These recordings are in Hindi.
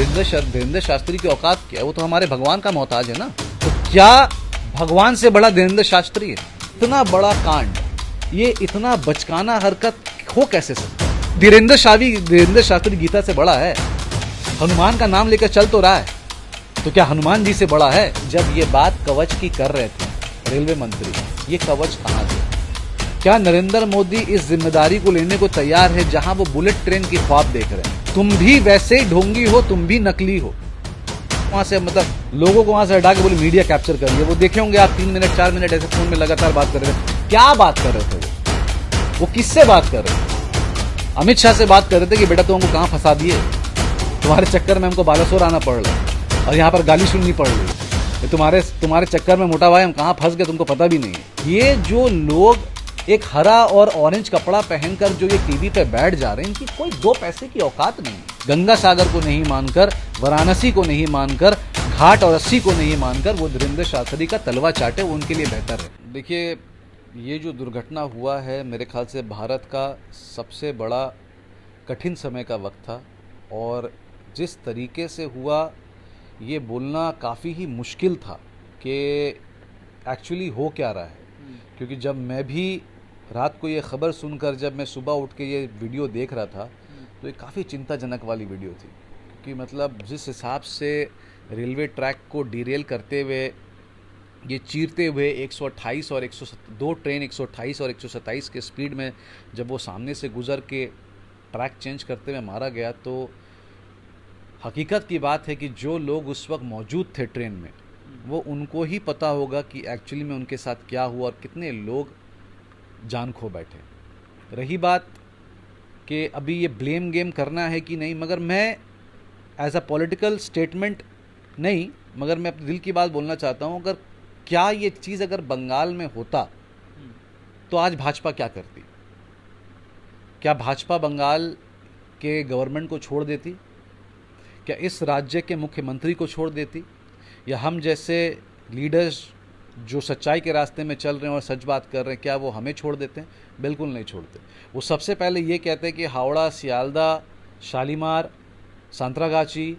धीरेन्द्र शास्त्री की औकात क्या है वो तो हमारे भगवान का मोहताज है ना तो क्या भगवान से बड़ा धीरेन्द्र शास्त्री है इतना बड़ा कांड ये इतना बचकाना हरकत हो कैसे सकता धीरेन्द्र शावी धीरेन्द्र शास्त्री गीता से बड़ा है हनुमान का नाम लेकर चल तो रहा है तो क्या हनुमान जी से बड़ा है जब ये बात कवच की कर रहे थे रेलवे मंत्री ये कवच कहा थे क्या नरेंद्र मोदी इस जिम्मेदारी को लेने को तैयार है जहां वो बुलेट ट्रेन की ख्वाब देख रहे हैं तुम भी वैसे ही ढोंगी हो तुम भी नकली हो वहां से मतलब लोगों को वहां से हटा के बोले मीडिया कैप्चर कर लिया वो देखे होंगे आप तीन मिनट चार मिनट ऐसे फोन में लगातार बात कर रहे थे क्या बात कर रहे थे वो वो किससे बात कर रहे थे अमित शाह से बात कर रहे थे कि बेटा तुम हमको कहाँ फंसा दिए तुम्हारे चक्कर में हमको बालासोर आना पड़ रहा और यहाँ पर गाली सुननी पड़ रही तुम्हारे तुम्हारे चक्कर में मोटा भाई हम कहाँ फंस गए तुमको पता भी नहीं ये जो लोग एक हरा और ऑरेंज कपड़ा पहनकर जो ये टीवी पे बैठ जा रहे हैं इनकी कोई दो पैसे की औकात नहीं गंगा सागर को नहीं मानकर वाराणसी को नहीं मानकर घाट और रस्सी को नहीं मानकर वो धीरेन्द्र शास्त्री का तलवा चाटे वो उनके लिए बेहतर है देखिए ये जो दुर्घटना हुआ है मेरे ख्याल से भारत का सबसे बड़ा कठिन समय का वक्त था और जिस तरीके से हुआ ये बोलना काफ़ी ही मुश्किल था कि एक्चुअली हो क्या रहा है क्योंकि जब मैं भी रात को ये खबर सुनकर जब मैं सुबह उठ के ये वीडियो देख रहा था तो ये काफ़ी चिंताजनक वाली वीडियो थी क्योंकि मतलब जिस हिसाब से रेलवे ट्रैक को डीरेल करते हुए ये चीरते हुए 128 और 100 दो ट्रेन 128 और 127 के स्पीड में जब वो सामने से गुजर के ट्रैक चेंज करते हुए मारा गया तो हकीकत की बात है कि जो लोग उस वक्त मौजूद थे ट्रेन में वो उनको ही पता होगा कि एक्चुअली में उनके साथ क्या हुआ और कितने लोग जान खो बैठे रही बात कि अभी ये ब्लेम गेम करना है कि नहीं मगर मैं एज अ पॉलिटिकल स्टेटमेंट नहीं मगर मैं अपने दिल की बात बोलना चाहता हूँ अगर क्या ये चीज़ अगर बंगाल में होता तो आज भाजपा क्या करती क्या भाजपा बंगाल के गवर्नमेंट को छोड़ देती क्या इस राज्य के मुख्यमंत्री को छोड़ देती या हम जैसे लीडर्स जो सच्चाई के रास्ते में चल रहे हैं और सच बात कर रहे हैं क्या वो हमें छोड़ देते हैं बिल्कुल नहीं छोड़ते वो सबसे पहले ये कहते हैं कि हावड़ा सियालदा शालीमार सांतरागाची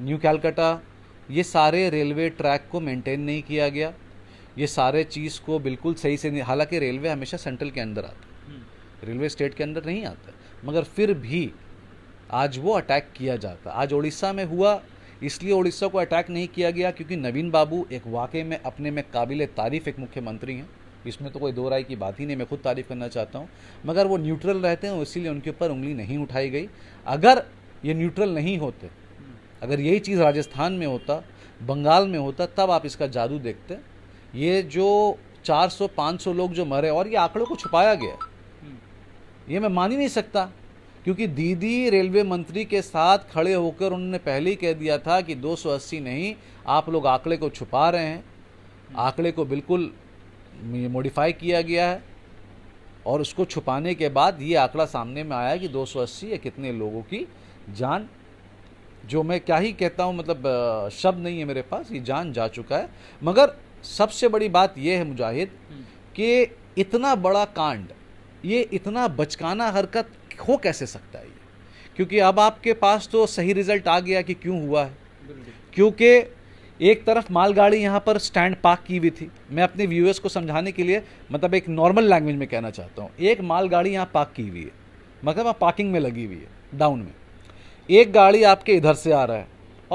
न्यू कैलकाटा ये सारे रेलवे ट्रैक को मेंटेन नहीं किया गया ये सारे चीज़ को बिल्कुल सही से नहीं हालांकि रेलवे हमेशा सेंट्रल के अंदर आता हम्म। रेलवे स्टेट के अंदर नहीं आता मगर फिर भी आज वो अटैक किया जाता आज उड़ीसा में हुआ इसलिए उड़ीसा को अटैक नहीं किया गया क्योंकि नवीन बाबू एक वाकई में अपने में काबिल तारीफ एक मुख्यमंत्री हैं इसमें तो कोई दो राय की बात ही नहीं मैं खुद तारीफ करना चाहता हूँ मगर वो न्यूट्रल रहते हैं इसीलिए उनके ऊपर उंगली नहीं उठाई गई अगर ये न्यूट्रल नहीं होते अगर यही चीज़ राजस्थान में होता बंगाल में होता तब आप इसका जादू देखते ये जो 400-500 लोग जो मरे और ये आंकड़ों को छुपाया गया ये मैं मान ही नहीं सकता क्योंकि दीदी रेलवे मंत्री के साथ खड़े होकर उन्होंने पहले ही कह दिया था कि 280 नहीं आप लोग आंकड़े को छुपा रहे हैं आंकड़े को बिल्कुल मॉडिफाई किया गया है और उसको छुपाने के बाद ये आंकड़ा सामने में आया कि 280 या कितने लोगों की जान जो मैं क्या ही कहता हूँ मतलब शब्द नहीं है मेरे पास ये जान जा चुका है मगर सबसे बड़ी बात यह है मुजाहिद हम्म। कि इतना बड़ा कांड ये इतना बचकाना हरकत हो कैसे सकता है ये क्योंकि अब आपके पास तो सही रिजल्ट आ गया कि क्यों हुआ है क्योंकि एक तरफ मालगाड़ी यहाँ पर स्टैंड पार्क की हुई थी मैं अपने व्यूअर्स को समझाने के लिए मतलब एक नॉर्मल लैंग्वेज में कहना चाहता हूँ एक मालगाड़ी यहाँ पार्क की हुई है मतलब आप पार्किंग में लगी हुई है डाउन में एक गाड़ी आपके इधर से आ रहा है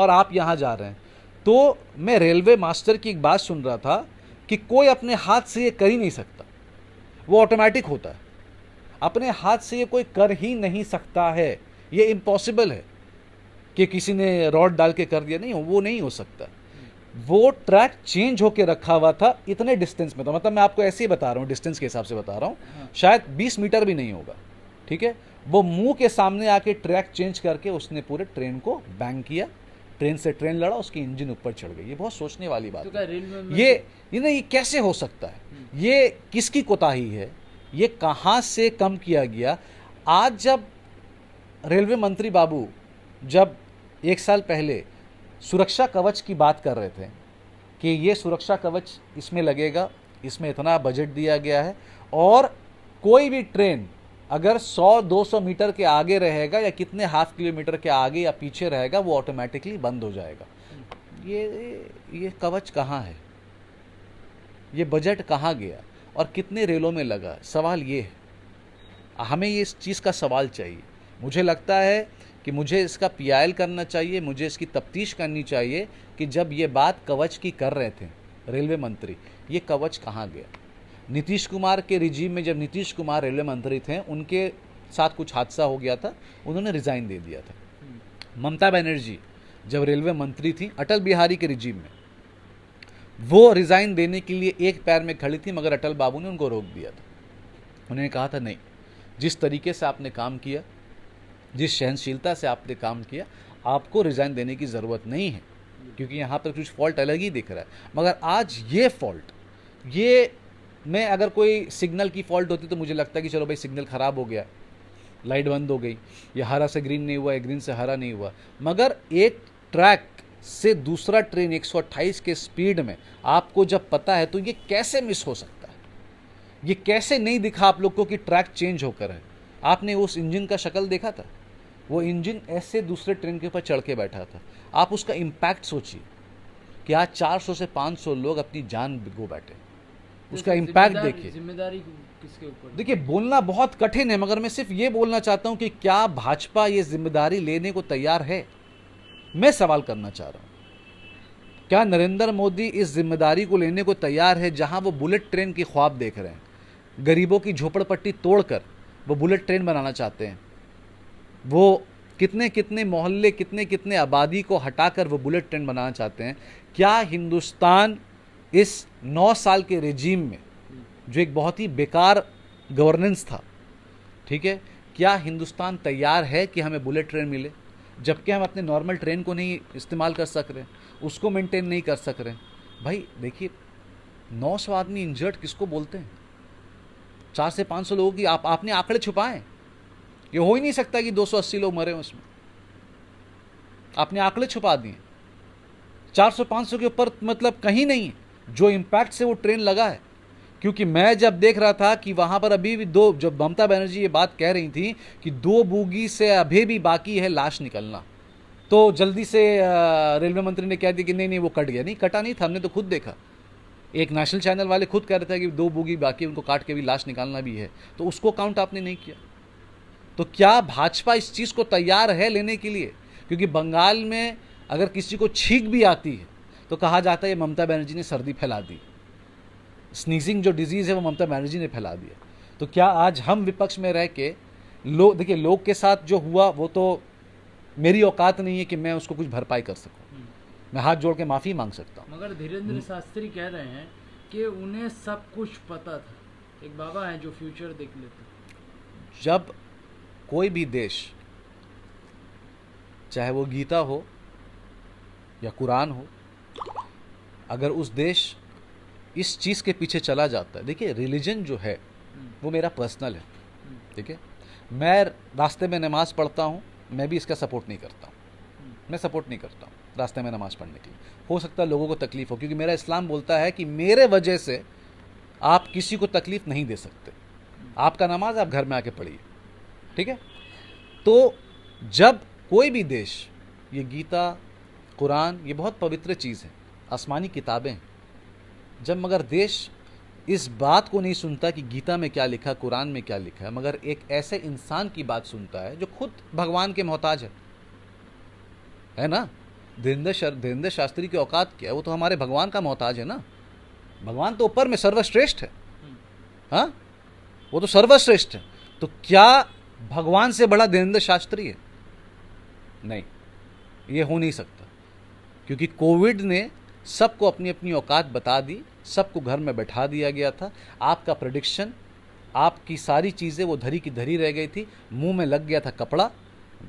और आप यहाँ जा रहे हैं तो मैं रेलवे मास्टर की एक बात सुन रहा था कि कोई अपने हाथ से ये कर ही नहीं सकता वो ऑटोमेटिक होता है अपने हाथ से ये कोई कर ही नहीं सकता है ये इम्पॉसिबल है कि किसी ने रॉड डाल के कर दिया नहीं वो नहीं हो सकता वो ट्रैक चेंज होके रखा हुआ था इतने डिस्टेंस में था तो। मतलब मैं आपको ऐसे ही बता रहा हूँ डिस्टेंस के हिसाब से बता रहा हूँ हाँ। शायद 20 मीटर भी नहीं होगा ठीक है वो मुंह के सामने आके ट्रैक चेंज करके उसने पूरे ट्रेन को बैंग किया ट्रेन से ट्रेन लड़ा उसकी इंजन ऊपर चढ़ गई ये बहुत सोचने वाली बात तो है ये ये नहीं कैसे हो सकता है हम्म। ये किसकी कोताही है ये कहाँ से कम किया गया आज जब रेलवे मंत्री बाबू जब एक साल पहले सुरक्षा कवच की बात कर रहे थे कि ये सुरक्षा कवच इसमें लगेगा इसमें इतना बजट दिया गया है और कोई भी ट्रेन अगर 100-200 मीटर के आगे रहेगा या कितने हाफ किलोमीटर के आगे या पीछे रहेगा वो ऑटोमेटिकली बंद हो जाएगा ये ये कवच कहाँ है ये बजट कहाँ गया और कितने रेलों में लगा सवाल ये है हमें ये इस चीज़ का सवाल चाहिए मुझे लगता है कि मुझे इसका पीआईएल करना चाहिए मुझे इसकी तफ्तीश करनी चाहिए कि जब ये बात कवच की कर रहे थे रेलवे मंत्री ये कवच कहाँ गया नीतीश कुमार के रिजीम में जब नीतीश कुमार रेलवे मंत्री थे उनके साथ कुछ हादसा हो गया था उन्होंने रिज़ाइन दे दिया था हम्म। ममता बनर्जी जब रेलवे मंत्री थी अटल बिहारी के रिजीम में वो रिज़ाइन देने के लिए एक पैर में खड़ी थी मगर अटल बाबू ने उनको रोक दिया था उन्होंने कहा था नहीं जिस तरीके से आपने काम किया जिस सहनशीलता से आपने काम किया आपको रिज़ाइन देने की ज़रूरत नहीं है क्योंकि यहाँ पर कुछ फॉल्ट अलग ही दिख रहा है मगर आज ये फॉल्ट ये में अगर कोई सिग्नल की फॉल्ट होती तो मुझे लगता है कि चलो भाई सिग्नल ख़राब हो गया लाइट बंद हो गई या हरा से ग्रीन नहीं हुआ या ग्रीन से हरा नहीं हुआ मगर एक ट्रैक से दूसरा ट्रेन 128 के स्पीड में आपको जब पता है तो ये कैसे मिस हो सकता है ये कैसे नहीं दिखा आप लोग को कि ट्रैक चेंज होकर है आपने उस इंजन का शक्ल देखा था वो इंजन ऐसे दूसरे ट्रेन के ऊपर चढ़ के बैठा था आप उसका इम्पैक्ट सोचिए कि आज 400 से 500 लोग अपनी जान गो बैठे उसका इम्पैक्ट देखिए जिम्मेदारी किसके ऊपर देखिए बोलना बहुत कठिन है मगर मैं सिर्फ ये बोलना चाहता हूँ कि क्या भाजपा ये जिम्मेदारी लेने को तैयार है मैं सवाल करना चाह रहा हूँ क्या नरेंद्र मोदी इस जिम्मेदारी को लेने को तैयार है जहां वो बुलेट ट्रेन की ख्वाब देख रहे हैं गरीबों की झोपड़पट्टी तोड़कर वो बुलेट ट्रेन बनाना चाहते हैं वो कितने कितने मोहल्ले कितने कितने आबादी को हटाकर वो बुलेट ट्रेन बनाना चाहते हैं क्या हिंदुस्तान इस नौ साल के रेजीम में जो एक बहुत ही बेकार गवर्नेंस था ठीक है क्या हिंदुस्तान तैयार है कि हमें बुलेट ट्रेन मिले जबकि हम अपने नॉर्मल ट्रेन को नहीं इस्तेमाल कर सक रहे उसको मेंटेन नहीं कर सक रहे भाई देखिए नौ सौ आदमी इंजर्ड किसको बोलते हैं चार से पाँच सौ लोगों की आप आपने आंकड़े छुपाए ये हो ही नहीं सकता कि दो सौ अस्सी लोग मरे उसमें आपने आंकड़े छुपा दिए चार सौ पाँच सौ के ऊपर मतलब कहीं नहीं जो इम्पैक्ट से वो ट्रेन लगा है क्योंकि मैं जब देख रहा था कि वहां पर अभी भी दो जब ममता बनर्जी ये बात कह रही थी कि दो बोगी से अभी भी बाकी है लाश निकलना तो जल्दी से रेलवे मंत्री ने कह दिया कि नहीं नहीं वो कट गया नहीं कटा नहीं था हमने तो खुद देखा एक नेशनल चैनल वाले खुद कह रहे थे कि दो बोगी बाकी उनको काट के भी लाश निकालना भी है तो उसको काउंट आपने नहीं किया तो क्या भाजपा इस चीज़ को तैयार है लेने के लिए क्योंकि बंगाल में अगर किसी को छींक भी आती है तो कहा जाता है ममता बनर्जी ने सर्दी फैला दी स्नीजिंग जो डिजीज़ है वो ममता बनर्जी ने फैला दिया तो क्या आज हम विपक्ष में रह के लोग देखिए लोग के साथ जो हुआ वो तो मेरी औकात नहीं है कि मैं उसको कुछ भरपाई कर सकूँ हम्म। मैं हाथ जोड़ के माफ़ी मांग सकता हूँ मगर धीरेन्द्र हम्म। शास्त्री कह रहे हैं कि उन्हें सब कुछ पता था एक बाबा है जो फ्यूचर देख लेते जब कोई भी देश चाहे वो गीता हो या कुरान हो अगर उस देश इस चीज़ के पीछे चला जाता है देखिए रिलीजन जो है हम्म। वो मेरा पर्सनल है हम्म। ठीक है मैं रास्ते में नमाज पढ़ता हूँ मैं भी इसका सपोर्ट नहीं करता हूँ हम्म। मैं सपोर्ट नहीं करता हूँ रास्ते में नमाज पढ़ने के लिए हो सकता है लोगों को तकलीफ हो क्योंकि मेरा इस्लाम बोलता है कि मेरे वजह से आप किसी को तकलीफ नहीं दे सकते आपका नमाज आप घर में आके पढ़िए ठीक है तो जब कोई भी देश ये गीता कुरान ये बहुत पवित्र चीज़ है आसमानी किताबें हैं जब मगर देश इस बात को नहीं सुनता कि गीता में क्या लिखा कुरान में क्या लिखा है मगर एक ऐसे इंसान की बात सुनता है जो खुद भगवान के मोहताज है है ना धीरेन्द्र धीरेन्द्र शास्त्री की औकात क्या है वो तो हमारे भगवान का मोहताज है ना भगवान तो ऊपर में सर्वश्रेष्ठ है हा? वो तो सर्वश्रेष्ठ है तो क्या भगवान से बड़ा धीरेन्द्र शास्त्री है नहीं ये हो नहीं सकता क्योंकि कोविड ने सबको अपनी अपनी औकात बता दी सबको घर में बैठा दिया गया था आपका प्रडिक्शन आपकी सारी चीज़ें वो धरी की धरी रह गई थी मुंह में लग गया था कपड़ा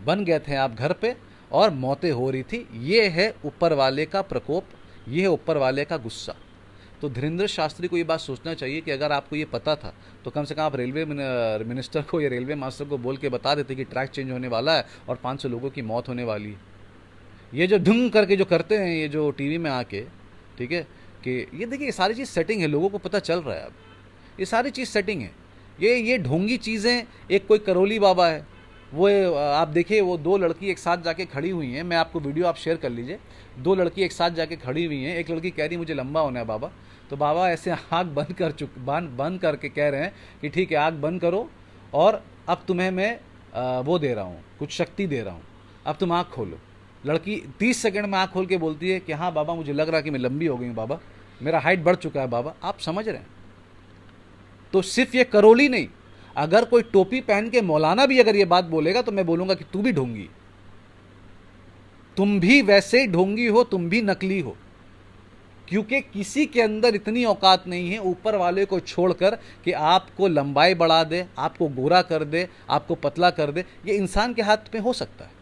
बन गए थे आप घर पे और मौतें हो रही थी ये है ऊपर वाले का प्रकोप ये है ऊपर वाले का गुस्सा तो धीरेन्द्र शास्त्री को ये बात सोचना चाहिए कि अगर आपको ये पता था तो कम से कम आप रेलवे मिनिस्टर को या रेलवे मास्टर को बोल के बता देते कि ट्रैक चेंज होने वाला है और 500 लोगों की मौत होने वाली है ये जो ढुंग करके जो करते हैं ये जो टीवी में आके ठीक है कि ये देखिए ये सारी चीज़ सेटिंग है लोगों को पता चल रहा है अब ये सारी चीज़ सेटिंग है ये ये ढोंगी चीज़ें एक कोई करोली बाबा है वो आप देखिए वो दो लड़की एक साथ जाके खड़ी हुई हैं मैं आपको वीडियो आप शेयर कर लीजिए दो लड़की एक साथ जाके खड़ी हुई हैं एक लड़की कह रही मुझे लंबा होना है बाबा तो बाबा ऐसे आँख बंद कर चुक बंद बंद करके कह रहे हैं कि ठीक है आँख बंद करो और अब तुम्हें मैं वो दे रहा हूँ कुछ शक्ति दे रहा हूँ अब तुम आँख खोलो लड़की तीस सेकंड में आँख खोल के बोलती है कि हाँ बाबा मुझे लग रहा है कि मैं लंबी हो गई हूँ बाबा मेरा हाइट बढ़ चुका है बाबा आप समझ रहे हैं तो सिर्फ ये करोली नहीं अगर कोई टोपी पहन के मौलाना भी अगर ये बात बोलेगा तो मैं बोलूँगा कि तू भी ढोंगी तुम भी वैसे ही ढोंगी हो तुम भी नकली हो क्योंकि किसी के अंदर इतनी औकात नहीं है ऊपर वाले को छोड़कर कि आपको लंबाई बढ़ा दे आपको गोरा कर दे आपको पतला कर दे ये इंसान के हाथ में हो सकता है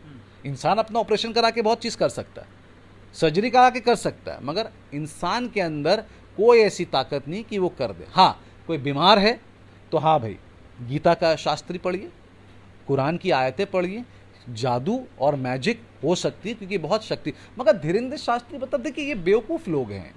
इंसान अपना ऑपरेशन करा के बहुत चीज़ कर सकता है सर्जरी करा के कर सकता है मगर इंसान के अंदर कोई ऐसी ताकत नहीं कि वो कर दे हाँ कोई बीमार है तो हाँ भाई गीता का शास्त्री पढ़िए कुरान की आयतें पढ़िए जादू और मैजिक हो सकती है क्योंकि बहुत शक्ति मगर धीरेन्द्र शास्त्री बता मतलब देखिए ये बेवकूफ़ लोग हैं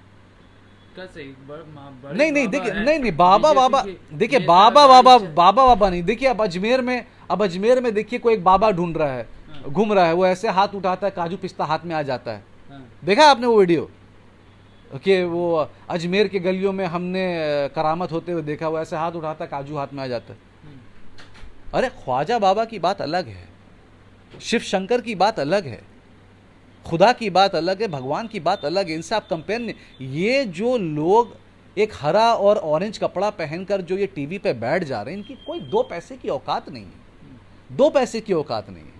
नहीं नहीं देखिए नहीं नहीं बाबा बाबा देखिए बाबा बाबा बाबा बाबा नहीं देखिए अब अजमेर में अब अजमेर में देखिए कोई एक बाबा ढूंढ रहा है घूम रहा है वो ऐसे हाथ उठाता है काजू पिस्ता हाथ में आ जाता है हाँ। देखा आपने वो वीडियो कि वो अजमेर के गलियों में हमने करामत होते हुए देखा वो ऐसे हाथ उठाता है काजू हाथ में आ जाता है हम्म। अरे ख्वाजा बाबा की बात अलग है शिव शंकर की बात अलग है खुदा की बात अलग है भगवान की बात अलग है इनसे आप कंपेयर नहीं ये जो लोग एक हरा और ऑरेंज कपड़ा पहनकर जो ये टीवी पे बैठ जा रहे हैं इनकी कोई दो पैसे की औकात नहीं है हम्म। दो पैसे की औकात नहीं है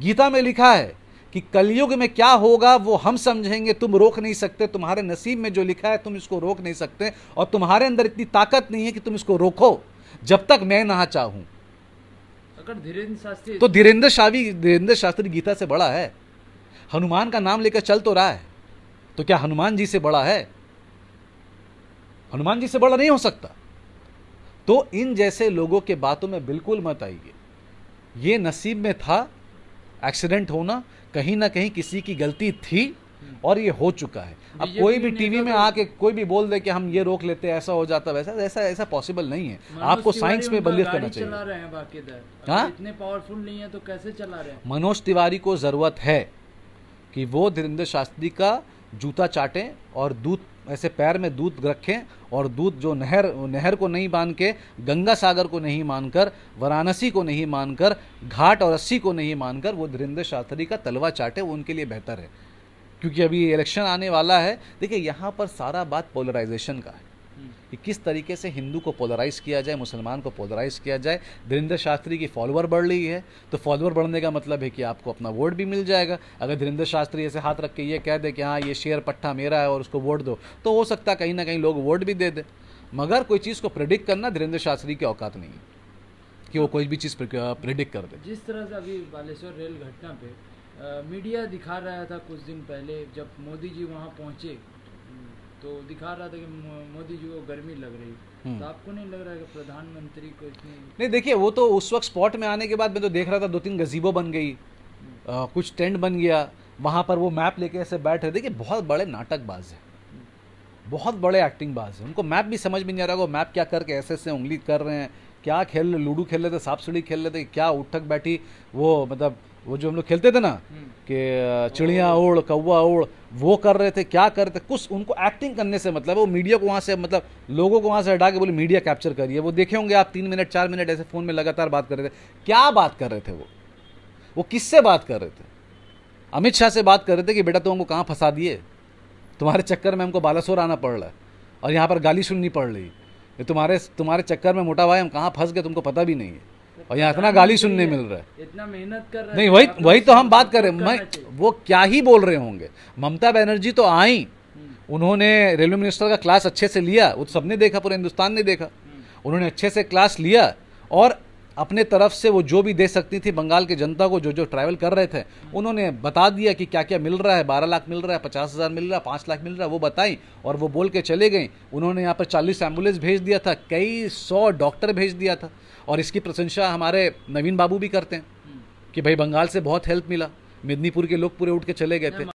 गीता में लिखा है कि कलयुग में क्या होगा वो हम समझेंगे तुम रोक नहीं सकते तुम्हारे नसीब में जो लिखा है तुम इसको रोक नहीं सकते और तुम्हारे अंदर इतनी ताकत नहीं है कि तुम इसको रोको जब तक मैं ना चाहूं अगर धीरेन्द्र शास्त्री तो धीरेन्द्र शावी धीरेन्द्र शास्त्री गीता से बड़ा है हनुमान का नाम लेकर चल तो रहा है तो क्या हनुमान जी से बड़ा है हनुमान जी से बड़ा नहीं हो सकता तो इन जैसे लोगों के बातों में बिल्कुल मत आइए ये नसीब में था एक्सीडेंट होना कहीं ना कहीं किसी की गलती थी और ये हो चुका है तो अब कोई भी टीवी में तो- आके कोई भी बोल दे कि हम ये रोक लेते हैं ऐसा हो जाता वैसा ऐसा ऐसा पॉसिबल नहीं है आपको साइंस में बलियत करना चाहिए चला रहे हैं हाँ? इतने पावरफुल नहीं है तो कैसे चला रहे हैं मनोज तिवारी को जरूरत है कि वो धीरेन्द्र शास्त्री का जूता चाटें और दूध ऐसे पैर में दूध रखें और दूध जो नहर नहर को नहीं बांध के गंगा सागर को नहीं मानकर वाराणसी को नहीं मानकर घाट और अस्सी को नहीं मानकर वो धीरेन्द्र शास्त्री का तलवा चाटे वो उनके लिए बेहतर है क्योंकि अभी इलेक्शन आने वाला है देखिए यहाँ पर सारा बात पोलराइजेशन का है कि किस तरीके से हिंदू को पोलराइज किया जाए मुसलमान को पोलराइज किया जाए धीरेन्द्र शास्त्री की फॉलोअर बढ़ रही है तो फॉलोअर बढ़ने का मतलब है कि आपको अपना वोट भी मिल जाएगा अगर धीरेन्द्र शास्त्री ऐसे हाथ रख के ये कह दे कि हाँ ये शेयर पट्टा मेरा है और उसको वोट दो तो हो सकता है कहीं ना कहीं लोग वोट भी दे दे मगर कोई चीज़ को प्रिडिक्ट करना धीरेन्द्र शास्त्री की औकात नहीं है कि वो कोई भी चीज़ प्रिडिक्ट कर दे जिस तरह से अभी बालेश्वर रेल घटना पे मीडिया दिखा रहा था कुछ दिन पहले जब मोदी जी वहाँ पहुँचे तो दिखा रहा था कि मोदी जी को गर्मी लग रही हम्म। तो आपको नहीं लग रहा है कि प्रधानमंत्री को इतनी नहीं देखिए वो तो उस वक्त स्पॉट में आने के बाद मैं तो देख रहा था दो तीन गजीबो बन गई आ, हम्म। कुछ टेंट बन गया वहाँ पर वो मैप लेके ऐसे बैठ रहे देखिए बहुत बड़े नाटकबाज हैं हम्म। बहुत बड़े एक्टिंग बाज हैं उनको मैप भी समझ में नहीं आ रहा वो मैप क्या करके ऐसे ऐसे उंगली कर रहे हैं क्या खेल लूडो खेल रहे थे सांप सीढ़ी खेल रहे थे क्या उठक बैठी वो मतलब वो जो हम लोग खेलते थे ना हम्म। कि चिड़िया उड़ कौवा उड़ वो कर रहे थे क्या कर रहे थे कुछ उनको एक्टिंग करने से मतलब वो मीडिया को वहाँ से मतलब लोगों को वहाँ से हटा के बोले मीडिया कैप्चर करिए वो देखे होंगे आप तीन मिनट चार मिनट ऐसे फ़ोन में लगातार बात कर रहे थे क्या बात कर रहे थे वो वो किससे बात कर रहे थे अमित शाह से बात कर रहे थे कि बेटा तुम हमको कहाँ फंसा दिए तुम्हारे चक्कर में हमको बालासोर आना पड़ रहा है और यहाँ पर गाली सुननी पड़ रही तुम्हारे तुम्हारे चक्कर में मोटा भाई हम कहाँ फंस गए तुमको पता भी नहीं है और यहाँ इतना गाली सुनने मिल रहा है इतना मेहनत कर रहे नहीं वही वही तो हम बात कर रहे मैं वो क्या ही बोल रहे होंगे ममता बनर्जी तो आई हम्म। उन्होंने रेलवे मिनिस्टर का क्लास अच्छे से लिया वो तो सबने देखा पूरे हिंदुस्तान ने देखा हम्म। उन्होंने अच्छे से क्लास लिया और अपने तरफ से वो जो भी दे सकती थी बंगाल की जनता को जो जो ट्रैवल कर रहे थे उन्होंने बता दिया कि क्या क्या मिल रहा है बारह लाख मिल रहा है पचास हज़ार मिल रहा है पाँच लाख मिल रहा है वो बताई और वो बोल के चले गई उन्होंने यहाँ पर चालीस एम्बुलेंस भेज दिया था कई सौ डॉक्टर भेज दिया था और इसकी प्रशंसा हमारे नवीन बाबू भी करते हैं कि भाई बंगाल से बहुत हेल्प मिला मिदनीपुर के लोग पूरे उठ के चले गए थे